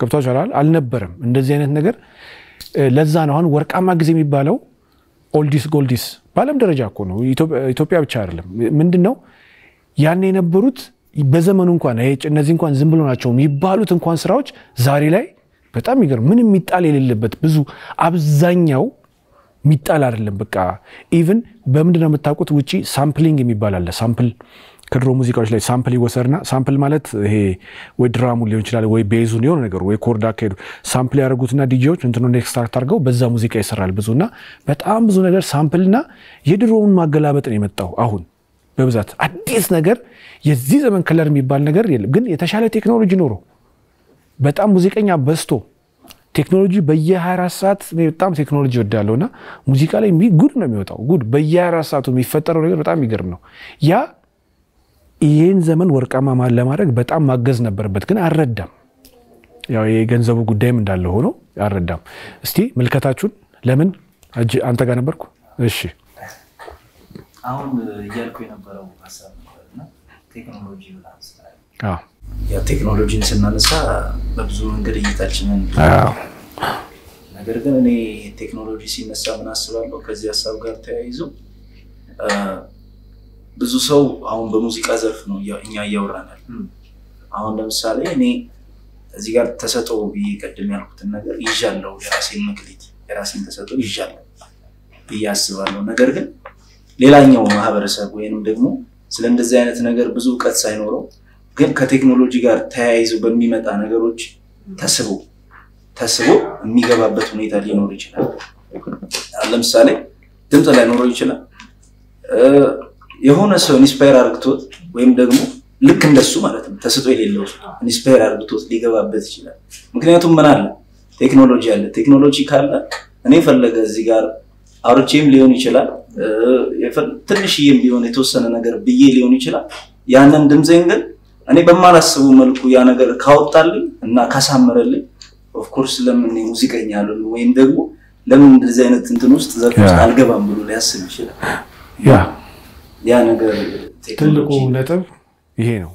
ገብቷችኋል? አልነበረም እንደዚህ አይነት ነገር። ለዛ ነው አሁን ወርቃማ ጊዜ የሚባለው ኦልዲስ ጎልዲስ በዓለም ደረጃ እኮ ነው፣ ኢትዮጵያ ብቻ አይደለም። ምንድን ነው ያን የነበሩት በዘመኑ እንኳን እነዚህ እንኳን ዝም ብሎ ናቸው የሚባሉት እንኳን ስራዎች ዛሬ ላይ በጣም ይገርም። ምን የሚጣል የሌለበት ብዙ አብዛኛው የሚጣል አይደለም። በቃ ኢቨን በምንድነው የምታውቁት? ውጪ ሳምፕሊንግ የሚባል አለ ሳምፕል ከድሮ ሙዚቃዎች ላይ ሳምፕል ይወሰድና ሳምፕል ማለት ይሄ ወይ ድራሙን ሊሆን ይችላል ወይ ቤዙን የሆነ ነገር ወይ ኮርድ አካሄዱ ሳምፕል ያደረጉትና ዲጂዎች እንትኑን ኤክስትራክት አድርገው በዛ ሙዚቃ ይሰራል ብዙ እና በጣም ብዙ ነገር ሳምፕልና የድሮውን ማገላበጥ ነው የመጣው አሁን በብዛት አዲስ ነገር የዚህ ዘመን ከለር የሚባል ነገር የለም። ግን የተሻለ ቴክኖሎጂ ኖሮ በጣም ሙዚቀኛ በዝቶ ቴክኖሎጂ በየ24 ሰዓት በጣም ቴክኖሎጂ ወዳለውና ሙዚቃ ላይ ጉድ ነው የሚወጣው። ጉድ በየ24 ሰዓቱ የሚፈጠረው ነገር በጣም ይገርም ነው ያ ይህን ዘመን ወርቃማ ለማድረግ በጣም ማገዝ ነበረበት፣ ግን አልረዳም። ያው የገንዘቡ ጉዳይም እንዳለ ሆኖ አልረዳም። እስቲ ምልከታችሁን ለምን አንተ ጋር ነበርኩ። እሺ አሁን እያልኩ የነበረው ቴክኖሎጂ ቴክኖሎጂን ስናነሳ በብዙ መንገድ እይታችንን ነገር ግን እኔ ቴክኖሎጂ ሲነሳ ምን አስባለሁ ከዚህ ሀሳብ ጋር ተያይዞ ብዙ ሰው አሁን በሙዚቃ ዘርፍ ነው እኛ እያወራናል። አሁን ለምሳሌ እኔ እዚህ ጋር ተሰጠው ብዬ ቀደም ያልኩትን ነገር ይዣለሁ፣ የራሴን መክሊት የራሴን ተሰጠው ይዣለሁ ብዬ አስባለሁ። ነገር ግን ሌላኛው ማህበረሰብ ወይም ደግሞ ስለ እንደዚህ አይነት ነገር ብዙ እውቀት ሳይኖረው ግን ከቴክኖሎጂ ጋር ተያይዞ በሚመጣ ነገሮች ተስቦ ተስቦ የሚገባበት ሁኔታ ሊኖር ይችላል። ለምሳሌ ድምፅ ላይኖረው ይችላል የሆነ ሰው ኢንስፓየር አርግቶት ወይም ደግሞ ልክ እንደሱ ማለት ነው ተስጦ የሌለው ሰው ኢንስፓየር አርግቶት ሊገባበት ይችላል። ምክንያቱም ምን አለ ቴክኖሎጂ አለ። ቴክኖሎጂ ካለ እኔ ፈለገ እዚህ ጋር አውርቼም ሊሆን ይችላል ትንሽዬም ቢሆን የተወሰነ ነገር ብዬ ሊሆን ይችላል። ያንን ድምፄን ግን እኔ በማላስቡ መልኩ ያ ነገር ካወጣልኝ እና ካሳመረልኝ ኦፍኮርስ ለምን ሙዚቀኛ ያሉን ወይም ደግሞ ለምን እንደዚህ አይነት እንትን ውስጥ ዘርፍ ውስጥ አልገባም ብሎ ሊያስብ ይችላል ያ ያ ነገር ትልቁ ነጥብ ይሄ ነው።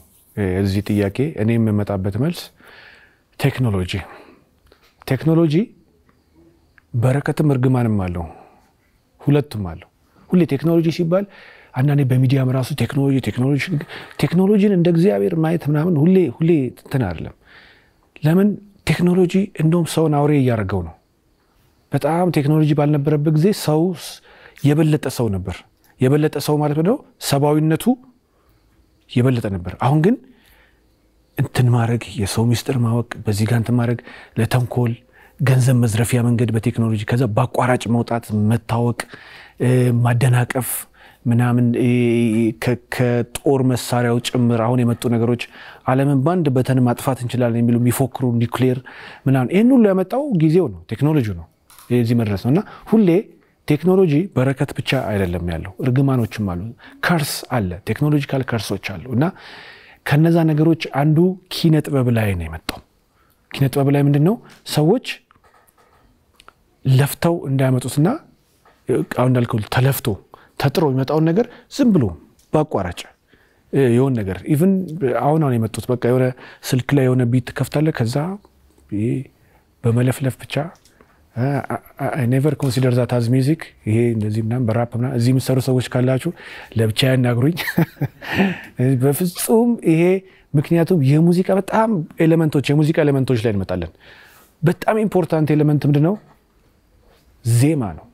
እዚህ ጥያቄ እኔ የምመጣበት መልስ ቴክኖሎጂ ቴክኖሎጂ በረከትም እርግማንም አለው፣ ሁለቱም አለው። ሁሌ ቴክኖሎጂ ሲባል አንዳንዴ በሚዲያም ራሱ ቴክኖሎጂ ቴክኖሎጂ ቴክኖሎጂን እንደ እግዚአብሔር ማየት ምናምን ሁሌ ሁሌ እንትን አይደለም። ለምን ቴክኖሎጂ እንደውም ሰውን አውሬ እያደረገው ነው። በጣም ቴክኖሎጂ ባልነበረበት ጊዜ ሰው የበለጠ ሰው ነበር። የበለጠ ሰው ማለት ነው ሰብአዊነቱ የበለጠ ነበር። አሁን ግን እንትን ማድረግ የሰው ሚስጥር ማወቅ በዚህ ጋር እንትን ማድረግ ለተንኮል ገንዘብ መዝረፊያ መንገድ በቴክኖሎጂ ከዛ በአቋራጭ መውጣት መታወቅ፣ ማደናቀፍ ምናምን ከጦር መሳሪያው ጭምር አሁን የመጡ ነገሮች ዓለምን በአንድ በተን ማጥፋት እንችላለን የሚሉ የሚፎክሩ ኒውክሌር ምናምን ይህን ሁሉ ያመጣው ጊዜው ነው፣ ቴክኖሎጂ ነው፣ የዚህ መድረስ ነው እና ሁሌ ቴክኖሎጂ በረከት ብቻ አይደለም ያለው፣ እርግማኖችም አሉ። ከርስ አለ፣ ቴክኖሎጂካል ከርሶች አሉ እና ከነዛ ነገሮች አንዱ ኪነ ጥበብ ላይ ነው የመጣው። ኪነ ጥበብ ላይ ምንድን ነው ሰዎች ለፍተው እንዳያመጡትና አሁን እንዳልከው ተለፍቶ ተጥሮ የሚመጣውን ነገር ዝም ብሎ በአቋራጭ የሆን ነገር ኢቭን አሁን አሁን የመጡት በቃ የሆነ ስልክ ላይ የሆነ ቢት ከፍታለ ከዛ በመለፍለፍ ብቻ ኔቨር ኮንሲደር ዛት አዝ ሚዚክ ይሄ እንደዚህ ምናምን በራፕ ምናምን እዚህ የምትሰሩ ሰዎች ካላችሁ ለብቻ ያናግሩኝ። በፍጹም ይሄ ምክንያቱም የሙዚቃ በጣም ኤሌመንቶች የሙዚቃ ኤሌመንቶች ላይ እንመጣለን። በጣም ኢምፖርታንት ኤሌመንት ምንድን ነው? ዜማ ነው።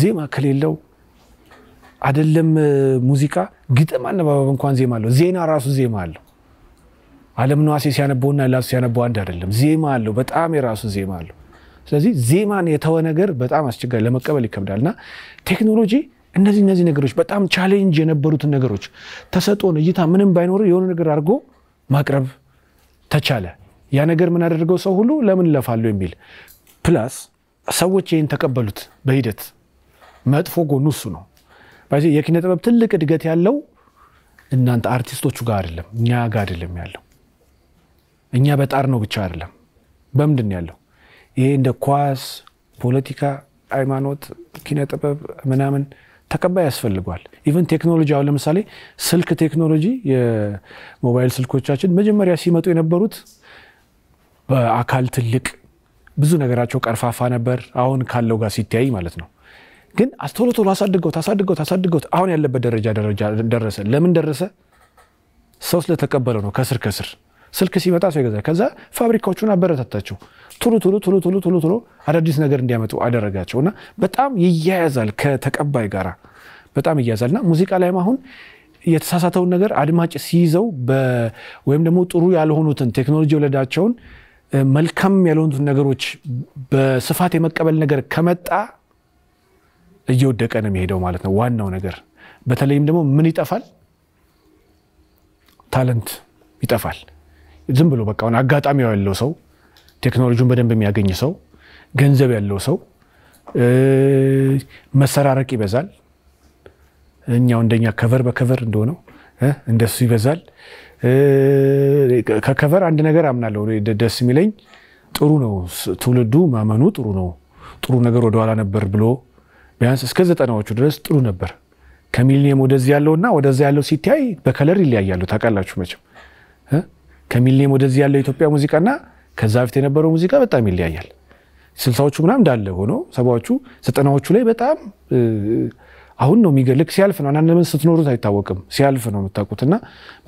ዜማ ከሌለው አደለም ሙዚቃ ግጥም፣ አነባበብ እንኳን ዜማ አለው። ዜና ራሱ ዜማ አለው። አለም ነዋሴ ሲያነበውና ላሱ ሲያነበው አንድ አይደለም። ዜማ አለው። በጣም የራሱ ዜማ አለው። ስለዚህ ዜማን የተወ ነገር በጣም አስቸጋሪ ለመቀበል ይከብዳል እና ቴክኖሎጂ እነዚህ እነዚህ ነገሮች በጣም ቻሌንጅ የነበሩትን ነገሮች ተሰጦን እይታ ምንም ባይኖር የሆነ ነገር አድርጎ ማቅረብ ተቻለ። ያ ነገር ምን አደረገው? ሰው ሁሉ ለምን ለፋሉ የሚል ፕላስ ሰዎች ይህን ተቀበሉት በሂደት መጥፎ ጎኑ እሱ ነው። የኪነ ጥበብ ትልቅ እድገት ያለው እናንተ አርቲስቶቹ ጋር አይደለም፣ እኛ ጋር አይደለም ያለው። እኛ በጣር ነው ብቻ አይደለም፣ በምንድን ያለው ይሄ እንደ ኳስ፣ ፖለቲካ፣ ሃይማኖት፣ ኪነ ጥበብ ምናምን ተቀባይ ያስፈልጓል። ኢቨን ቴክኖሎጂ አሁን ለምሳሌ ስልክ ቴክኖሎጂ የሞባይል ስልኮቻችን መጀመሪያ ሲመጡ የነበሩት በአካል ትልቅ ብዙ ነገራቸው ቀርፋፋ ነበር፣ አሁን ካለው ጋር ሲተያይ ማለት ነው። ግን አስቶሎ ቶሎ አሳድገውት አሳድገውት አሳድገውት አሁን ያለበት ደረጃ ደረጃ ደረሰ። ለምን ደረሰ? ሰው ስለተቀበለው ነው ከስር ከስር ስልክ ሲመጣ ሰው ይገዛል። ከዛ ፋብሪካዎቹን አበረታታቸው። ቶሎ ቶሎ ቶሎ ቶሎ ቶሎ ቶሎ አዳዲስ ነገር እንዲያመጡ አደረጋቸው እና በጣም ይያያዛል ከተቀባይ ጋራ በጣም ይያያዛል እና ሙዚቃ ላይም አሁን የተሳሳተውን ነገር አድማጭ ሲይዘው ወይም ደግሞ ጥሩ ያልሆኑትን ቴክኖሎጂ የወለዳቸውን መልካም ያልሆኑትን ነገሮች በስፋት የመቀበል ነገር ከመጣ እየወደቀ ነው የሚሄደው ማለት ነው። ዋናው ነገር በተለይም ደግሞ ምን ይጠፋል? ታለንት ይጠፋል። ዝም ብሎ በቃ አጋጣሚ አጋጣሚው ያለው ሰው ቴክኖሎጂውን በደንብ የሚያገኝ ሰው ገንዘብ ያለው ሰው መሰራረቅ ይበዛል። እኛው እንደኛ ከቨር በከቨር እንደሆነው እንደሱ ይበዛል። ከከቨር አንድ ነገር አምናለሁ ደስ የሚለኝ ጥሩ ነው። ትውልዱ ማመኑ ጥሩ ነው። ጥሩ ነገር ወደኋላ ነበር ብሎ ቢያንስ እስከ ዘጠናዎቹ ድረስ ጥሩ ነበር። ከሚሊኒየም ወደዚህ ያለውና ወደዚ ያለው ሲታይ በከለር ይለያያሉ። ታውቃላችሁ መቼም ከሚሊኒየም ወደዚህ ያለው የኢትዮጵያ ሙዚቃና ከዛ በፊት የነበረው ሙዚቃ በጣም ይለያያል። ስልሳዎቹ ምናም እንዳለ ሆኖ ሰባዎቹ ዘጠናዎቹ ላይ በጣም አሁን ነው የሚገልክ ሲያልፍ ነው። አንዳንድ ስትኖሩት አይታወቅም ሲያልፍ ነው የምታውቁት። እና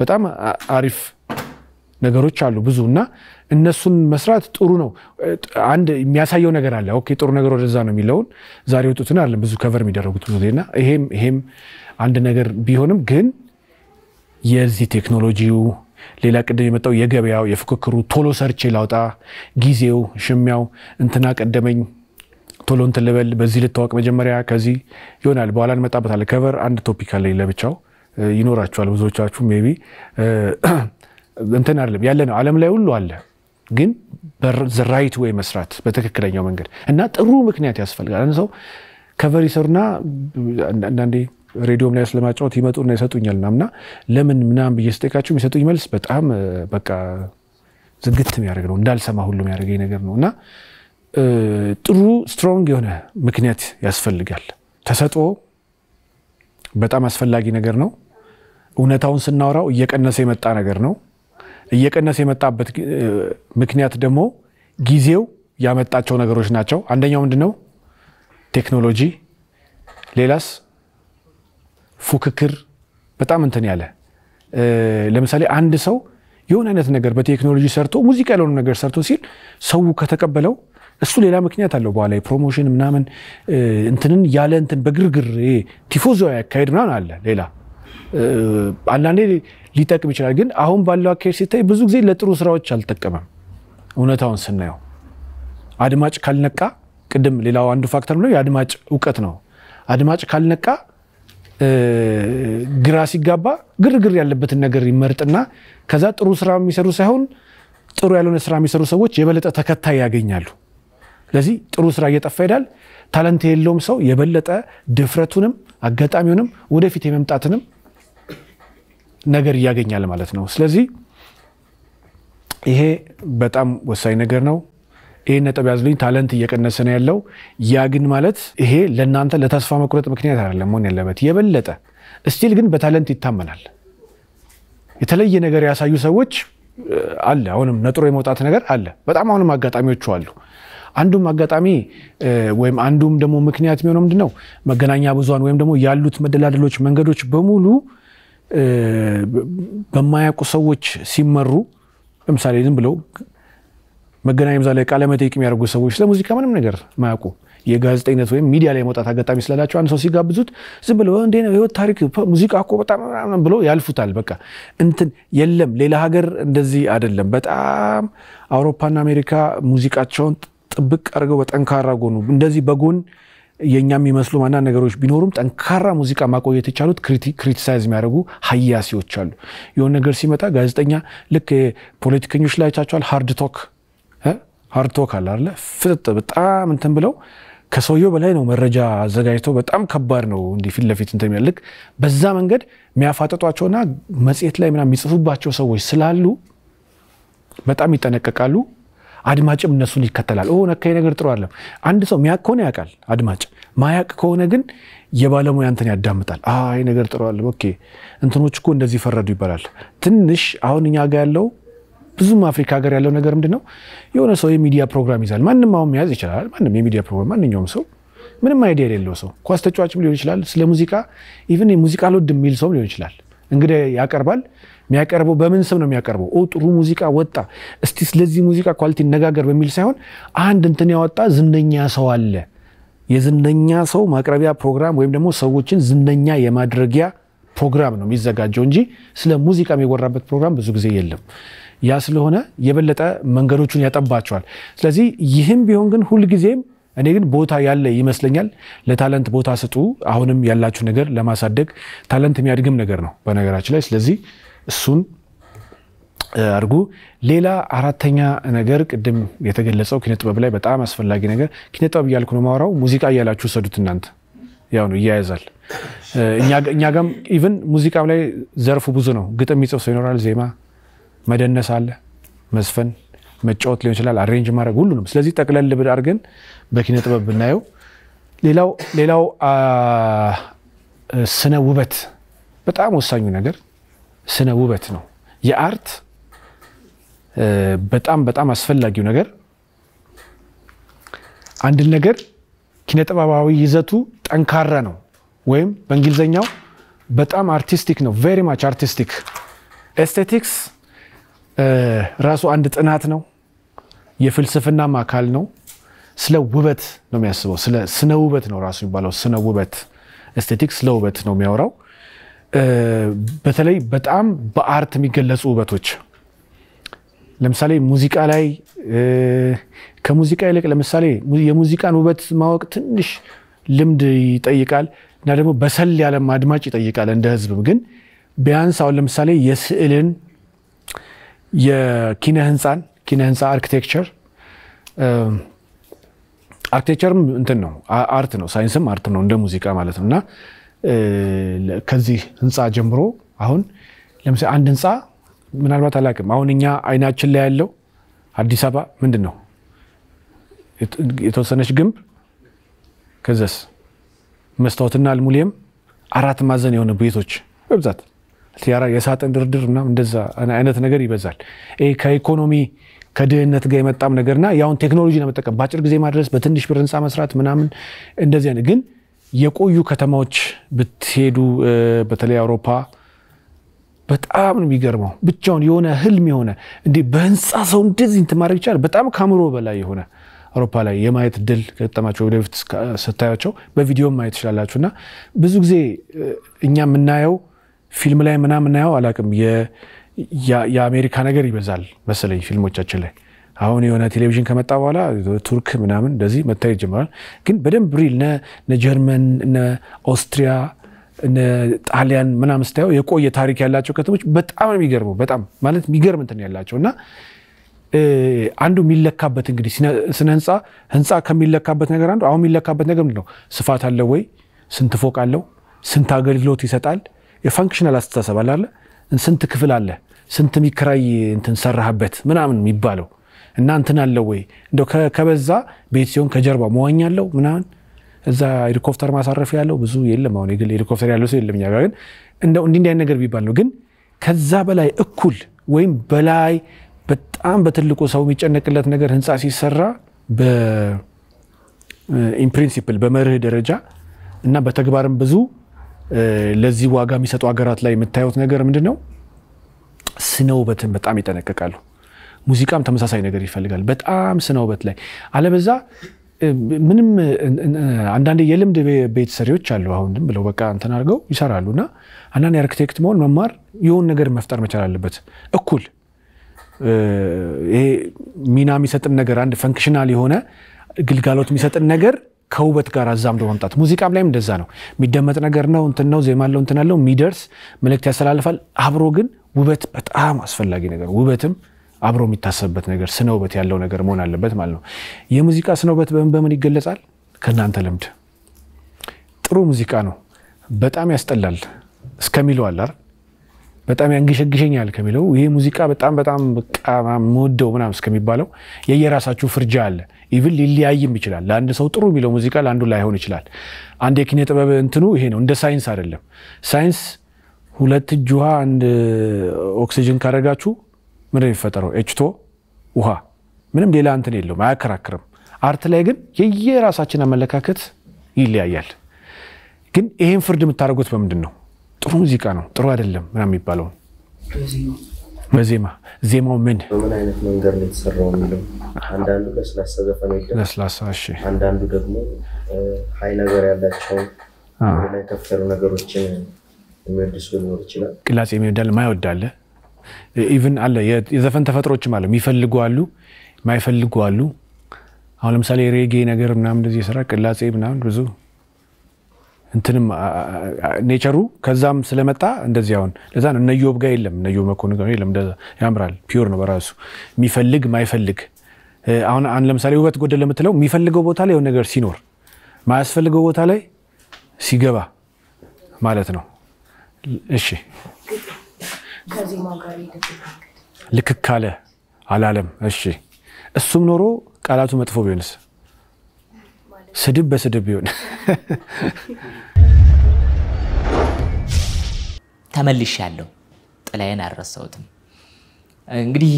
በጣም አሪፍ ነገሮች አሉ ብዙ እና እነሱን መስራት ጥሩ ነው። አንድ የሚያሳየው ነገር አለ። ኦኬ ጥሩ ነገር ወደዛ ነው የሚለውን ዛሬ ወጡትን አለ ብዙ ከቨር የሚደረጉት ብዙ ዜና ይሄም ይሄም አንድ ነገር ቢሆንም ግን የዚህ ቴክኖሎጂው ሌላ ቅድም የመጣው የገበያው የፉክክሩ ቶሎ ሰርቼ ላውጣ፣ ጊዜው፣ ሽሚያው፣ እንትና ቀደመኝ ቶሎ እንትን ልበል፣ በዚህ ልታወቅ መጀመሪያ ከዚህ ይሆናል። በኋላ እንመጣበታለን። ከቨር አንድ ቶፒክ አለኝ ለብቻው ይኖራችኋል። ብዙዎቻችሁ ሜይ ቢ እንትን አይደለም ያለ ነው። ዓለም ላይ ሁሉ አለ ግን ራይት ወይ መስራት በትክክለኛው መንገድ እና ጥሩ ምክንያት ያስፈልጋል። አንድ ሰው ከቨር ይሰሩና አንዳንዴ ሬዲዮም ላይ ስለማጫወት ይመጡና ይሰጡኛል ምናምና ለምን ምናምን ብዬ ስጠይቃቸው የሚሰጡኝ መልስ በጣም በቃ ዝግት የሚያደርግ ነው፣ እንዳልሰማ ሁሉ የሚያደርገኝ ነገር ነው እና ጥሩ ስትሮንግ የሆነ ምክንያት ያስፈልጋል። ተሰጥኦ በጣም አስፈላጊ ነገር ነው። እውነታውን ስናወራው እየቀነሰ የመጣ ነገር ነው። እየቀነሰ የመጣበት ምክንያት ደግሞ ጊዜው ያመጣቸው ነገሮች ናቸው። አንደኛው ምንድን ነው? ቴክኖሎጂ። ሌላስ ፉክክር በጣም እንትን ያለ ለምሳሌ አንድ ሰው የሆነ አይነት ነገር በቴክኖሎጂ ሰርቶ ሙዚቃ ያልሆነ ነገር ሰርቶ ሲል ሰው ከተቀበለው እሱ ሌላ ምክንያት አለው። በኋላ የፕሮሞሽን ምናምን እንትንን ያለ እንትን በግርግር ቲፎዞ ያካሄድ ምናምን አለ። ሌላ አንዳንዴ ሊጠቅም ይችላል፣ ግን አሁን ባለው አካሄድ ሲታይ ብዙ ጊዜ ለጥሩ ስራዎች አልጠቀመም። እውነታውን ስናየው አድማጭ ካልነቃ፣ ቅድም ሌላው አንዱ ፋክተር ነው የአድማጭ እውቀት ነው። አድማጭ ካልነቃ ግራ ሲጋባ ግርግር ያለበትን ነገር ይመርጥና ከዛ ጥሩ ስራ የሚሰሩ ሳይሆን ጥሩ ያልሆነ ስራ የሚሰሩ ሰዎች የበለጠ ተከታይ ያገኛሉ። ስለዚህ ጥሩ ስራ እየጠፋ ሄዳል ታለንት የለውም ሰው የበለጠ ድፍረቱንም አጋጣሚውንም ወደፊት የመምጣትንም ነገር እያገኛል ማለት ነው። ስለዚህ ይሄ በጣም ወሳኝ ነገር ነው። ይህን ነጥብ ያዝልኝ፣ ታለንት እየቀነሰ ነው ያለው። ያ ግን ማለት ይሄ ለእናንተ ለተስፋ መቁረጥ ምክንያት አይደለም መሆን ያለበት። የበለጠ እስቲል ግን በታለንት ይታመናል። የተለየ ነገር ያሳዩ ሰዎች አለ። አሁንም ነጥሮ የመውጣት ነገር አለ። በጣም አሁንም አጋጣሚዎቹ አሉ። አንዱም አጋጣሚ ወይም አንዱም ደግሞ ምክንያት የሚሆነው ምንድነው መገናኛ ብዙሃን ወይም ደግሞ ያሉት መደላደሎች፣ መንገዶች በሙሉ በማያውቁ ሰዎች ሲመሩ ለምሳሌ ዝም ብለው መገናኛ ብዙሃን ላይ ቃለ መጠይቅ የሚያደርጉ ሰዎች ስለሙዚቃ ምንም ነገር ማያውቁ የጋዜጠኝነት ወይም ሚዲያ ላይ መውጣት አጋጣሚ ስላላቸው አንድ ሰው ሲጋብዙት ዝም ብለው ህይወት ታሪክ ሙዚቃ እኮ በጣም ብሎ ያልፉታል። በቃ እንትን የለም። ሌላ ሀገር እንደዚህ አይደለም። በጣም አውሮፓና አሜሪካ ሙዚቃቸውን ጥብቅ አድርገው በጠንካራ ጎኑ እንደዚህ በጎን የእኛ የሚመስሉ ማና ነገሮች ቢኖሩም ጠንካራ ሙዚቃ ማቆየት የቻሉት ክሪቲሳይዝ የሚያደርጉ ሀያሲዎች አሉ። የሆነ ነገር ሲመጣ ጋዜጠኛ ልክ ፖለቲከኞች ላይ ሃርድ ቶክ ሀርቶ ካለ አለ ፍጥጥ በጣም እንትን ብለው ከሰውየው በላይ ነው መረጃ አዘጋጅተው በጣም ከባድ ነው እንዲህ ፊት ለፊት እንትን የሚያልቅ በዛ መንገድ የሚያፋጠጧቸውና መጽሔት ላይ ምናምን የሚጽፉባቸው ሰዎች ስላሉ በጣም ይጠነቀቃሉ። አድማጭም እነሱን ይከተላል። ነካይ ነገር ጥሩ አለም። አንድ ሰው ሚያቅ ከሆነ ያውቃል አድማጭ። ማያቅ ከሆነ ግን የባለሙያ እንትን ያዳምጣል። አይ ነገር ጥሩ አለም፣ ኦኬ እንትኖች እኮ እንደዚህ ፈረዱ ይባላል። ትንሽ አሁን እኛ ጋር ያለው ብዙም አፍሪካ ሀገር ያለው ነገር ምንድን ነው? የሆነ ሰው የሚዲያ ፕሮግራም ይዛል። ማንም አሁን መያዝ ይችላል። ማንም የሚዲያ ፕሮግራም ማንኛውም ሰው ምንም አይዲያ የሌለው ሰው ኳስ ተጫዋችም ሊሆን ይችላል። ስለ ሙዚቃ ኢቨን የሙዚቃ አልወድም የሚል ሰውም ሊሆን ይችላል። እንግዲህ ያቀርባል። የሚያቀርበው በምን ስም ነው የሚያቀርበው? ጥሩ ሙዚቃ ወጣ፣ እስቲ ስለዚህ ሙዚቃ ኳሊቲ ነጋገር በሚል ሳይሆን አንድ እንትን ያወጣ ዝነኛ ሰው አለ። የዝነኛ ሰው ማቅረቢያ ፕሮግራም ወይም ደግሞ ሰዎችን ዝነኛ የማድረጊያ ፕሮግራም ነው የሚዘጋጀው እንጂ ስለ ሙዚቃ የሚወራበት ፕሮግራም ብዙ ጊዜ የለም። ያ ስለሆነ የበለጠ መንገዶቹን ያጠባቸዋል። ስለዚህ ይህም ቢሆን ግን ሁልጊዜም እኔ ግን ቦታ ያለ ይመስለኛል። ለታለንት ቦታ ስጡ። አሁንም ያላችሁ ነገር ለማሳደግ ታለንት የሚያድግም ነገር ነው በነገራችን ላይ። ስለዚህ እሱን አድርጉ። ሌላ አራተኛ ነገር ቅድም የተገለጸው ኪነጥበብ ላይ በጣም አስፈላጊ ነገር ኪነጥበብ እያልኩ ነው ማውራው፣ ሙዚቃ እያላችሁ ሰዱት እናንተ ያው ነው እያያዛል። እኛ ጋም ኢቨን ሙዚቃም ላይ ዘርፉ ብዙ ነው። ግጥም የሚጽፍ ሰው ይኖራል፣ ዜማ መደነስ አለ፣ መዝፈን፣ መጫወት ሊሆን ይችላል፣ አሬንጅ ማድረግ ሁሉንም። ስለዚህ ጠቅለል ብድ አድርገን በኪነ ጥበብ ብናየው ሌላው ሌላው ስነ ውበት በጣም ወሳኙ ነገር ስነ ውበት ነው። የአርት በጣም በጣም አስፈላጊው ነገር አንድን ነገር ኪነጥበባዊ ይዘቱ ጠንካራ ነው ወይም በእንግሊዝኛው በጣም አርቲስቲክ ነው። ቬሪ ማች አርቲስቲክ ኤስቴቲክስ ራሱ አንድ ጥናት ነው፣ የፍልስፍናም አካል ነው። ስለ ውበት ነው የሚያስበው። ስለ ስነ ውበት ነው ራሱ የሚባለው። ስነ ውበት ኤስቴቲክስ፣ ስለ ውበት ነው የሚያወራው። በተለይ በጣም በአርት የሚገለጹ ውበቶች ለምሳሌ ሙዚቃ ላይ ከሙዚቃ ይልቅ ለምሳሌ የሙዚቃን ውበት ማወቅ ትንሽ ልምድ ይጠይቃል እና ደግሞ በሰል ያለም አድማጭ ይጠይቃል እንደ ህዝብም። ግን ቢያንስ አሁን ለምሳሌ የስዕልን የኪነ ህንፃን ኪነ ህንፃ አርኪቴክቸር አርኪቴክቸርም እንትን ነው አርት ነው ሳይንስም አርት ነው እንደ ሙዚቃ ማለት ነው እና ከዚህ ህንፃ ጀምሮ አሁን ለምሳሌ አንድ ህንፃ ምናልባት አላውቅም አሁን እኛ አይናችን ላይ ያለው አዲስ አበባ ምንድን ነው የተወሰነች ግንብ ከዘስ መስታወትና አልሙኒየም አራት ማዕዘን የሆነ ቤቶች በብዛት ሲያራ የሳጥን ድርድር ና እንደዛ አይነት ነገር ይበዛል። ይሄ ከኢኮኖሚ ከድህነት ጋር የመጣም ነገርና ያሁን ቴክኖሎጂ ለመጠቀም በአጭር ጊዜ ማድረስ፣ በትንሽ ብር ህንፃ መስራት ምናምን እንደዚህ ግን የቆዩ ከተማዎች ብትሄዱ በተለይ አውሮፓ በጣም ነው የሚገርመው። ብቻውን የሆነ ህልም የሆነ እንዲ በህንፃ ሰው እንደዚህ እንትን ማድረግ ይቻላል። በጣም ከአእምሮ በላይ የሆነ አውሮፓ ላይ የማየት ድል ከገጠማቸው ወደፊት ስታያቸው በቪዲዮም ማየት ትችላላችሁ። እና ብዙ ጊዜ እኛ የምናየው ፊልም ላይ ምናምን ናየው አላውቅም። የአሜሪካ ነገር ይበዛል መሰለኝ ፊልሞቻችን ላይ አሁን የሆነ ቴሌቪዥን ከመጣ በኋላ ቱርክ ምናምን እንደዚህ መታየት ጀምራል። ግን በደንብ ሪል እነ ጀርመን እነ ኦስትሪያ እነ ጣሊያን ምናምን ስታየው የቆየ ታሪክ ያላቸው ከተሞች በጣም የሚገርሙ በጣም ማለት የሚገርም እንትን ያላቸው እና አንዱ የሚለካበት እንግዲህ ስነ ህንፃ ህንፃ ከሚለካበት ነገር አንዱ አሁን የሚለካበት ነገር ምንድን ነው? ስፋት አለው ወይ? ስንት ፎቅ አለው? ስንት አገልግሎት ይሰጣል? የፋንክሽናል አስተሳሰብ አላለ ስንት ክፍል አለ ስንት የሚከራይ እንትን ሰራህበት ምናምን የሚባለው እና እንትን አለው ወይ እንደው ከበዛ ቤት ሲሆን ከጀርባ መዋኛ አለው ምናምን እዛ ሄሊኮፕተር ማሳረፍ ያለው ብዙ የለም። አሁን የግል ሄሊኮፕተር ያለው ሰው የለም እኛ ግን እንደው እንዲህ እንዲህ ነገር ቢባል ነው። ግን ከዛ በላይ እኩል ወይም በላይ በጣም በትልቁ ሰው የሚጨነቅለት ነገር ህንፃ ሲሰራ በኢንፕሪንሲፕል በመርህ ደረጃ እና በተግባርም ብዙ ለዚህ ዋጋ የሚሰጡ ሀገራት ላይ የምታዩት ነገር ምንድን ነው? ስነ ውበትን በጣም ይጠነቀቃሉ። ሙዚቃም ተመሳሳይ ነገር ይፈልጋል። በጣም ስነ ውበት ላይ አለበዛ ምንም አንዳንድ የልምድ ቤት ሰሪዎች አሉ። አሁን ብለው በቃ እንትን አድርገው ይሰራሉ እና አንዳንድ የአርክቴክት መሆን መማር የሆን ነገር መፍጠር መቻል አለበት እኩል ይሄ ሚና የሚሰጥን ነገር አንድ ፈንክሽናል የሆነ ግልጋሎት የሚሰጥን ነገር ከውበት ጋር አዛምዶ መምጣት። ሙዚቃም ላይም እንደዛ ነው። የሚደመጥ ነገር ነው፣ እንትን ነው፣ ዜማ አለው፣ እንትን አለው፣ የሚደርስ መልእክት ያስተላልፋል። አብሮ ግን ውበት በጣም አስፈላጊ ነገር፣ ውበትም አብሮ የሚታሰብበት ነገር፣ ስነ ውበት ያለው ነገር መሆን አለበት ማለት ነው። የሙዚቃ ስነ ውበት በምን በምን ይገለጻል? ከእናንተ ልምድ ጥሩ ሙዚቃ ነው፣ በጣም ያስጠላል እስከሚለው አላር በጣም ያንገሸግሸኛል ከሚለው ይሄ ሙዚቃ በጣም በጣም በቃ መወደው ምናምን እስከሚባለው የየራሳችሁ ፍርጃ አለ። ኢቭን ሊለያይም ይችላል። ለአንድ ሰው ጥሩ የሚለው ሙዚቃ ለአንዱ ላይሆን ይችላል። አንድ የኪነ ጥበብ እንትኑ ይሄ ነው። እንደ ሳይንስ አይደለም። ሳይንስ ሁለት እጅ ውሃ አንድ ኦክሲጅን ካደረጋችሁ ምን የሚፈጠረው? ኤችቶ ውሃ ምንም ሌላ እንትን የለውም፣ አያከራክርም። አርት ላይ ግን የየራሳችን አመለካከት ይለያያል። ግን ይሄን ፍርድ የምታደርጉት በምንድን ነው? ጥሩ ሙዚቃ ነው፣ ጥሩ አይደለም ምናምን የሚባለው በዜማ ዜማው ምን በምን አይነት መንገድ ነው የተሰራው የሚለው አንዳንዱ ለስላሳ ዘፈን ለስላሳ እሺ፣ አንዳንዱ ደግሞ ሀይ ነገር ያላቸው ላይ ከፈሩ ነገሮችን የሚወድሱ ሊኖር ይችላል። ቅላጼ የሚወዳል ማይወዳለ ኢቭን አለ የዘፈን ተፈጥሮችም አለ የሚፈልጉ አሉ፣ ማይፈልጉ አሉ። አሁን ለምሳሌ ሬጌ ነገር ምናምን እንደዚህ የሰራ ቅላጼ ምናምን ብዙ እንትንም ኔቸሩ ከዛም ስለመጣ እንደዚህ አሁን ለዛ ነው እነዮብ የለም እነዮብ መኮን ጋር የለም ያምራል ፒዮር ነው በራሱ የሚፈልግ ማይፈልግ አሁን አን ለምሳሌ ውበት ጎደል ለምትለው የሚፈልገው ቦታ ላይ የሆነ ነገር ሲኖር ማያስፈልገው ቦታ ላይ ሲገባ ማለት ነው እሺ ልክ ካለ አላለም እሺ እሱም ኖሮ ቃላቱ መጥፎ ቢሆንስ ስድብ በስድብ ይሆን ተመልሻለሁ። ጥላዬን አልረሳሁትም። እንግዲህ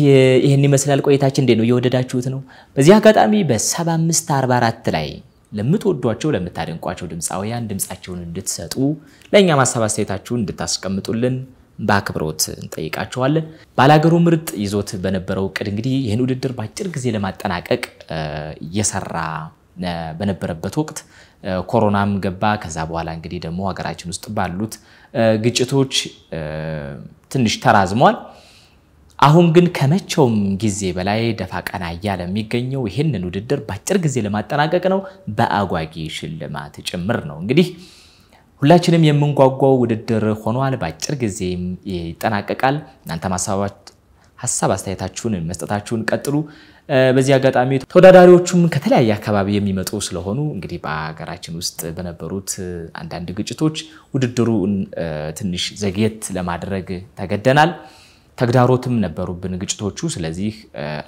ይህን ይመስላል ቆይታችን። እንዴት ነው? እየወደዳችሁት ነው? በዚህ አጋጣሚ በ7544 ላይ ለምትወዷቸው ለምታደንቋቸው ድምፃውያን ድምፃቸውን እንድትሰጡ ለእኛ ማሳብ አስተያየታችሁን እንድታስቀምጡልን በአክብሮት እንጠይቃችኋለን። ባላገሩ ምርጥ ይዞት በነበረው እቅድ እንግዲህ ይህን ውድድር በአጭር ጊዜ ለማጠናቀቅ እየሰራ በነበረበት ወቅት ኮሮናም ገባ። ከዛ በኋላ እንግዲህ ደግሞ ሀገራችን ውስጥ ባሉት ግጭቶች ትንሽ ተራዝሟል። አሁን ግን ከመቼውም ጊዜ በላይ ደፋ ቀና እያለ የሚገኘው ይህንን ውድድር በአጭር ጊዜ ለማጠናቀቅ ነው፣ በአጓጊ ሽልማት ጭምር ነው። እንግዲህ ሁላችንም የምንጓጓው ውድድር ሆኗል። በአጭር ጊዜ ይጠናቀቃል። እናንተ ሀሳብ አስተያየታችሁን መስጠታችሁን ቀጥሉ። በዚህ አጋጣሚ ተወዳዳሪዎቹም ከተለያየ አካባቢ የሚመጡ ስለሆኑ እንግዲህ በሀገራችን ውስጥ በነበሩት አንዳንድ ግጭቶች ውድድሩን ትንሽ ዘግየት ለማድረግ ተገደናል። ተግዳሮትም ነበሩብን ግጭቶቹ። ስለዚህ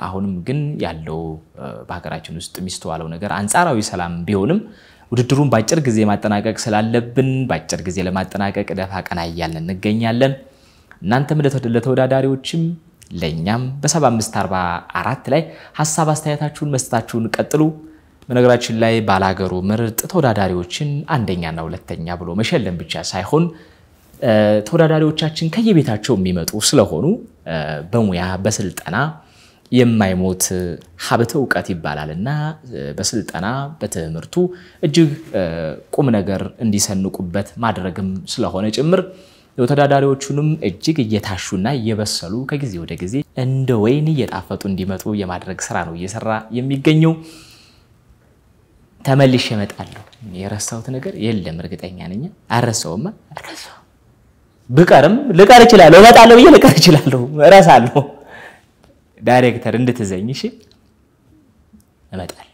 አሁንም ግን ያለው በሀገራችን ውስጥ የሚስተዋለው ነገር አንጻራዊ ሰላም ቢሆንም ውድድሩን በአጭር ጊዜ ማጠናቀቅ ስላለብን በአጭር ጊዜ ለማጠናቀቅ ደፋ ቀና እያለን እንገኛለን። እናንተም ለተወዳዳሪዎችም ለእኛም በ7544 ላይ ሀሳብ አስተያየታችሁን መስጠታችሁን ቀጥሉ። በነገራችን ላይ ባላገሩ ምርጥ ተወዳዳሪዎችን አንደኛና ሁለተኛ ብሎ መሸለም ብቻ ሳይሆን ተወዳዳሪዎቻችን ከየቤታቸው የሚመጡ ስለሆኑ በሙያ በስልጠና የማይሞት ሀብተ እውቀት ይባላል እና በስልጠና በትምህርቱ እጅግ ቁም ነገር እንዲሰንቁበት ማድረግም ስለሆነ ጭምር ተወዳዳሪዎቹንም እጅግ እየታሹና እየበሰሉ ከጊዜ ወደ ጊዜ እንደ ወይን እየጣፈጡ እንዲመጡ የማድረግ ስራ ነው እየሰራ የሚገኘው። ተመልሼ እመጣለሁ። የረሳሁት ነገር የለም፣ እርግጠኛ ነኝ። አልረሳውማ፣ አልረሳው። ብቀርም ልቀር እችላለሁ፣ እመጣለሁ ብዬ ልቀር እችላለሁ፣ እረሳለሁ። ዳይሬክተር እንድትዘኝ እሺ፣ እመጣለሁ።